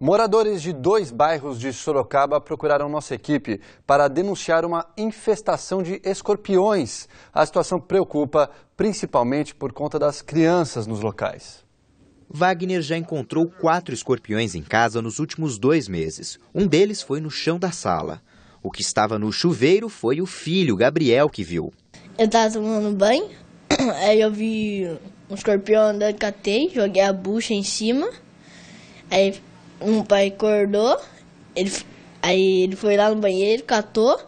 Moradores de dois bairros de Sorocaba procuraram nossa equipe para denunciar uma infestação de escorpiões. A situação preocupa, principalmente por conta das crianças nos locais. Wagner já encontrou quatro escorpiões em casa nos últimos dois meses. Um deles foi no chão da sala. O que estava no chuveiro foi o filho, Gabriel, que viu. Eu estava tomando banho, aí eu vi um escorpião andando, catei, joguei a bucha em cima. Aí um pai acordou, ele, aí ele foi lá no banheiro, catou,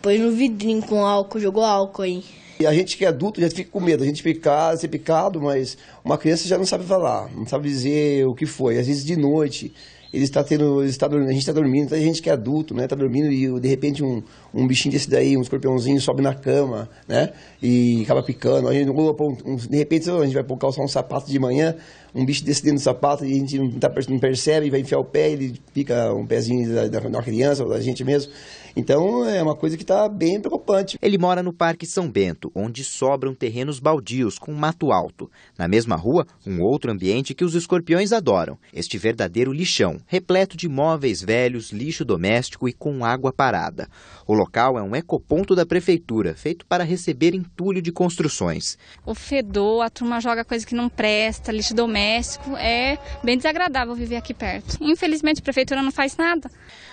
pôs no vidrinho com álcool, jogou álcool aí. E a gente que é adulto já fica com medo, a gente fica ser picado, mas uma criança já não sabe falar, não sabe dizer o que foi. Às vezes de noite, ele está tendo, ele está, a gente está dormindo, a gente que é adulto, né, está dormindo e de repente um, um bichinho desse daí, um escorpiãozinho sobe na cama, né, e acaba picando. A gente, de repente a gente vai calçar um sapato de manhã, um bicho desse dentro do sapato e a gente não, tá percebe, vai enfiar o pé, ele pica um pezinho da, da, criança ou da gente mesmo. Então é uma coisa que está bem preocupante. Ele mora no Parque São Bento, onde sobram terrenos baldios com mato alto. Na mesma rua, um outro ambiente que os escorpiões adoram. Este verdadeiro lixão, repleto de móveis velhos, lixo doméstico e com água parada. O local é um ecoponto da prefeitura, feito para receber entulho de construções. O fedor, a turma joga coisa que não presta, lixo doméstico doméstico. É bem desagradável viver aqui perto. Infelizmente, a prefeitura não faz nada.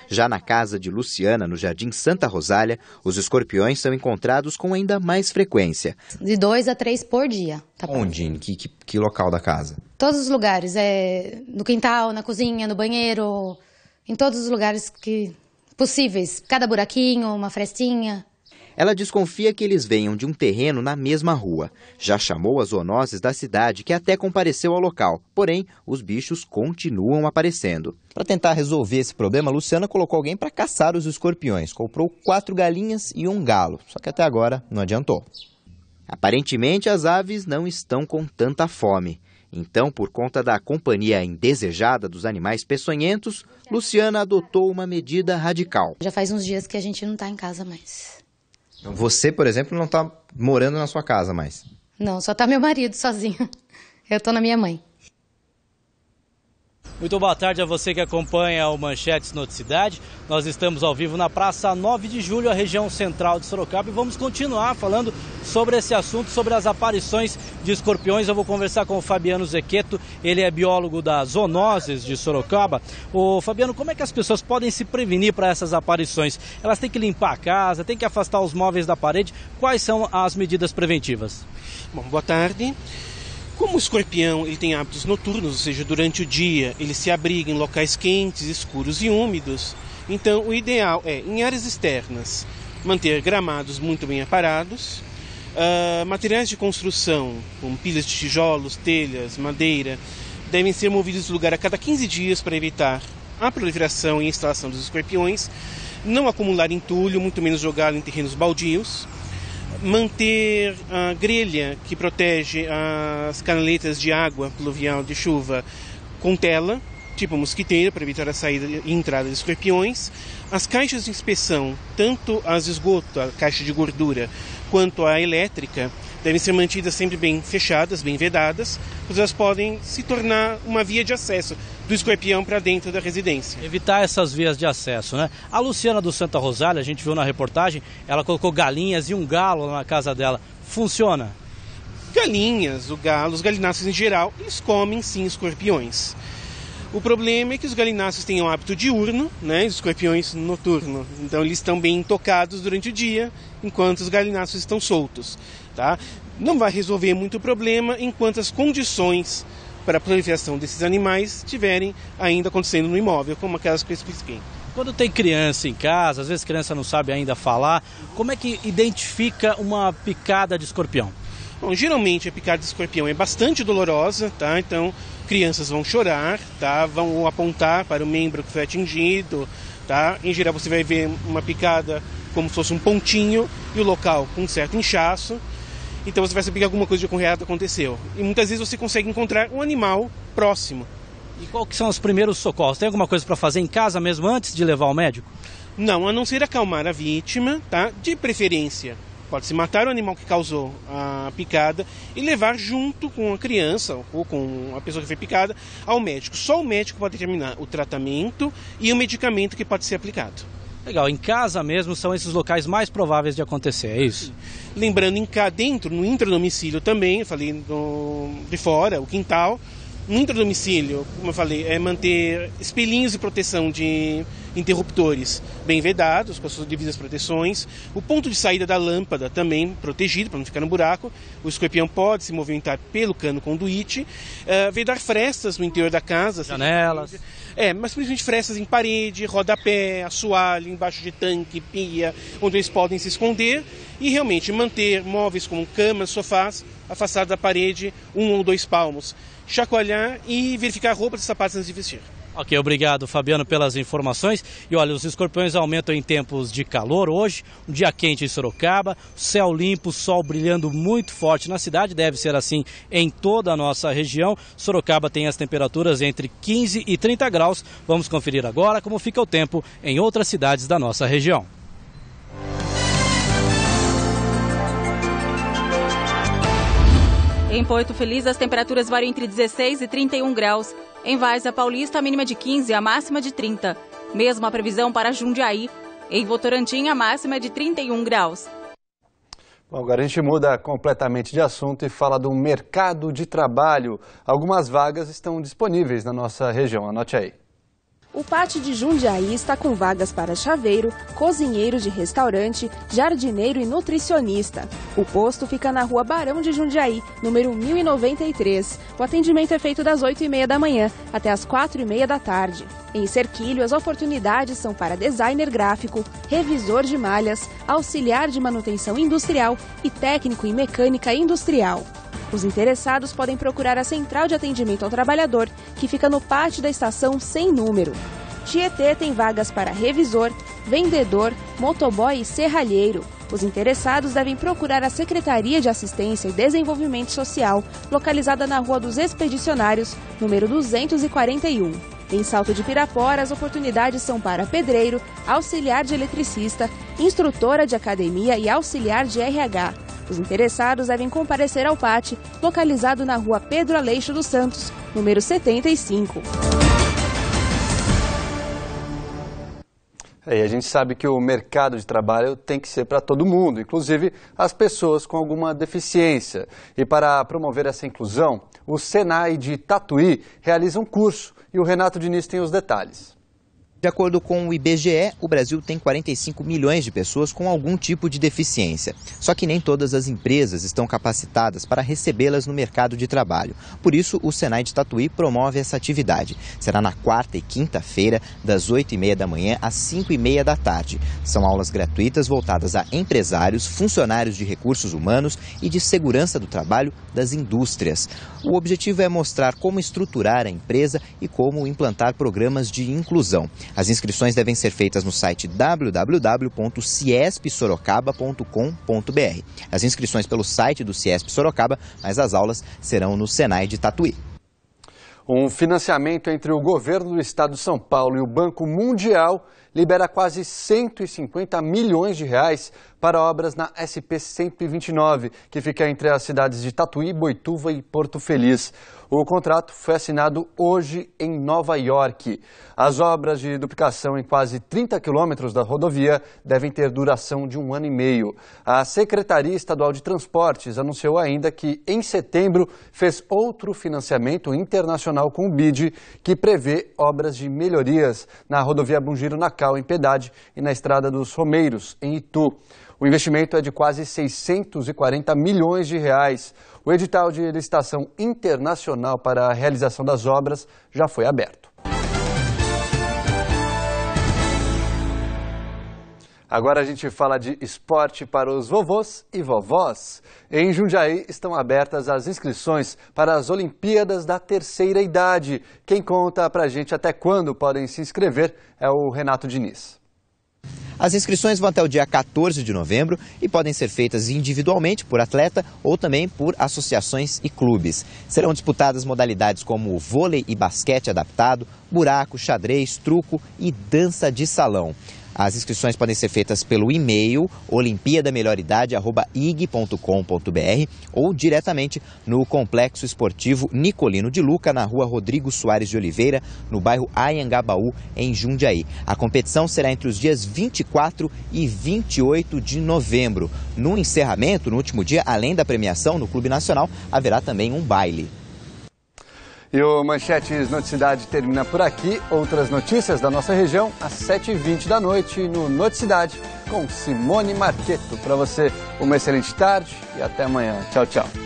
Já na casa de Luciana, no Jardim Santa Rosália, os escorpiões são encontrados com ainda mais frequência. De dois a três por dia. Tá Onde? Que, que, que, local da casa? Todos os lugares. É, no quintal, na cozinha, no banheiro, em todos os lugares que possíveis. Cada buraquinho, uma frestinha. Ela desconfia que eles venham de um terreno na mesma rua. Já chamou as zoonoses da cidade, que até compareceu ao local, porém, os bichos continuam aparecendo. Para tentar resolver esse problema, Luciana colocou alguém para caçar os escorpiões. Comprou quatro galinhas e um galo, só que até agora não adiantou. Aparentemente, as aves não estão com tanta fome. Então, por conta da companhia indesejada dos animais peçonhentos, Luciana adotou uma medida radical. Já faz uns dias que a gente não está em casa mais. Então, você, por exemplo, não está morando na sua casa mais? Não, só está meu marido sozinho. Eu estou na minha mãe. Muito boa tarde a você que acompanha o Manchetes Noticidade. Nós estamos ao vivo na Praça 9 de Julho, a região central de Sorocaba, e vamos continuar falando sobre esse assunto, sobre as aparições de escorpiões. Eu vou conversar com o Fabiano Zequeto, ele é biólogo das zoonoses de Sorocaba. O Fabiano, como é que as pessoas podem se prevenir para essas aparições? Elas têm que limpar a casa, têm que afastar os móveis da parede. Quais são as medidas preventivas? Bom, boa tarde. Como o escorpião ele tem hábitos noturnos, ou seja, durante o dia ele se abriga em locais quentes, escuros e úmidos, então o ideal é, em áreas externas, manter gramados muito bem aparados, uh, materiais de construção, como pilhas de tijolos, telhas, madeira, devem ser movidos do lugar a cada 15 dias para evitar a proliferação e instalação dos escorpiões, não acumular entulho, muito menos jogá-lo em terrenos baldios, manter a grelha que protege as canaletas de água pluvial de chuva com tela, tipo mosquiteira, para evitar a saída e entrada de escorpiões. As caixas de inspeção, tanto as esgoto, a caixa de gordura, quanto a elétrica, devem ser mantidas sempre bem fechadas, bem vedadas, porque elas podem se tornar uma via de acesso do escorpião para dentro da residência. Evitar essas vias de acesso, né? A Luciana do Santa Rosália, a gente viu na reportagem, ela colocou galinhas e um galo na casa dela. Funciona? Galinhas, o galo, os galináceos em geral, eles comem sim escorpiões. O problema é que os galináceos têm um hábito diurno, né? Os escorpiões noturno. Então eles estão bem tocados durante o dia, enquanto os galináceos estão soltos. Tá? Não vai resolver muito o problema enquanto as condições para a proliferação desses animais estiverem ainda acontecendo no imóvel, como aquelas que eu expliquei. Quando tem criança em casa, às vezes criança não sabe ainda falar, como é que identifica uma picada de escorpião? Bom, geralmente a picada de escorpião é bastante dolorosa, tá? Então crianças vão chorar, tá? Vão apontar para o membro que foi atingido, tá? Em geral você vai ver uma picada como se fosse um pontinho e o local com um certo inchaço. Então você vai saber que alguma coisa de correto aconteceu. E muitas vezes você consegue encontrar um animal próximo. E quais são os primeiros socorros? Tem alguma coisa para fazer em casa mesmo antes de levar ao médico? Não, a não ser acalmar a vítima, tá? De preferência, pode-se matar o animal que causou a picada e levar junto com a criança ou com a pessoa que foi picada ao médico. Só o médico pode determinar o tratamento e o medicamento que pode ser aplicado. Legal, em casa mesmo são esses locais mais prováveis de acontecer, é isso? Lembrando, em cá dentro, no intradomicílio também, eu falei do, de fora, o quintal, no intradomicílio, como eu falei, é manter espelhinhos de proteção de interruptores bem vedados, com as suas devidas proteções. O ponto de saída da lâmpada também protegido, para não ficar no buraco. O escorpião pode se movimentar pelo cano conduíte. Uh, eh, vedar frestas no interior da casa. Janelas. É, mas principalmente frestas em parede, rodapé, assoalho, embaixo de tanque, pia, onde eles podem se esconder e realmente manter móveis como camas, sofás afastados da parede um ou dois palmos, chacoalhar e verificar roupas e sapatos antes de vestir. Ok, obrigado Fabiano pelas informações. E olha, os escorpiões aumentam em tempos de calor hoje, um dia quente em Sorocaba, céu limpo, sol brilhando muito forte na cidade, deve ser assim em toda a nossa região. Sorocaba tem as temperaturas entre 15 e 30 graus. Vamos conferir agora como fica o tempo em outras cidades da nossa região. Em Porto Feliz, as temperaturas variam entre 16 e 31 graus. Em Várzea Paulista, a mínima de 15, a máxima de 30. Mesma previsão para Jundiaí. Em Votorantim, a máxima é de 31 graus. Bom, agora a gente muda completamente de assunto e fala do mercado de trabalho. Algumas vagas estão disponíveis na nossa região. Anote aí. O Pátio de Jundiaí está com vagas para chaveiro, cozinheiro de restaurante, jardineiro e nutricionista. O posto fica na rua Barão de Jundiaí, número 1093. O atendimento é feito das 8h30 da manhã até as 4h30 da tarde. Em Serquilho, as oportunidades são para designer gráfico, revisor de malhas, auxiliar de manutenção industrial e técnico em mecânica industrial. Os interessados podem procurar a Central de Atendimento ao Trabalhador que fica no pátio da estação sem número. Tietê tem vagas para revisor, vendedor, motoboy e serralheiro. Os interessados devem procurar a Secretaria de Assistência e Desenvolvimento Social, localizada na Rua dos Expedicionários, número 241. Em Salto de Pirapora, as oportunidades são para pedreiro, auxiliar de eletricista, instrutora de academia e auxiliar de RH. Os interessados devem comparecer ao PAT, localizado na Rua Pedro Aleixo dos Santos, número 75. É, a gente sabe que o mercado de trabalho tem que ser para todo mundo, inclusive as pessoas com alguma deficiência. E para promover essa inclusão, o Senai de Tatuí realiza um curso e o Renato Diniz tem os detalhes. De acordo com o IBGE, o Brasil tem 45 milhões de pessoas com algum tipo de deficiência. Só que nem todas as empresas estão capacitadas para recebê-las no mercado de trabalho. Por isso, o Senai de Tatuí promove essa atividade. Será na quarta e quinta-feira, das 8h30 da manhã às 5h30 da tarde. São aulas gratuitas voltadas a empresários, funcionários de recursos humanos e de segurança do trabalho das indústrias. O objetivo é mostrar como estruturar a empresa e como implantar programas de inclusão. As inscrições devem ser feitas no site www.ciespsorocaba.com.br. As inscrições pelo site do Ciesp Sorocaba, mas as aulas serão no Senai de Tatuí. Um financiamento entre o governo do estado de São Paulo e o Banco Mundial libera quase 150 milhões de reais para obras na SP 129, que fica entre as cidades de Tatuí, Boituva e Porto Feliz. O contrato foi assinado hoje em Nova York. As obras de duplicação em quase 30 quilômetros da rodovia devem ter duração de um ano e meio. A Secretaria Estadual de Transportes anunciou ainda que, em setembro, fez outro financiamento internacional com o BID, que prevê obras de melhorias na rodovia Bungiro Nacal, em Pedade e na Estrada dos Romeiros, em Itu. O investimento é de quase 640 milhões de reais. O edital de licitação internacional para a realização das obras já foi aberto. Agora a gente fala de esporte para os vovôs e vovós. Em Jundiaí estão abertas as inscrições para as Olimpíadas da Terceira Idade. Quem conta pra gente até quando podem se inscrever é o Renato Diniz. As inscrições vão até o dia 14 de novembro e podem ser feitas individualmente por atleta ou também por associações e clubes. Serão disputadas modalidades como vôlei e basquete adaptado, buraco, xadrez, truco e dança de salão. As inscrições podem ser feitas pelo e-mail olimpiadamelhoridade.ig.com.br ou diretamente no Complexo Esportivo Nicolino de Luca, na rua Rodrigo Soares de Oliveira, no bairro Ayangabaú, em Jundiaí. A competição será entre os dias 24 e 28 de novembro. No encerramento, no último dia, além da premiação no Clube Nacional, haverá também um baile. E o Manchetes Noticidade termina por aqui. Outras notícias da nossa região às 7h20 da noite no Noticidade com Simone Marqueto. Para você, uma excelente tarde e até amanhã. Tchau, tchau.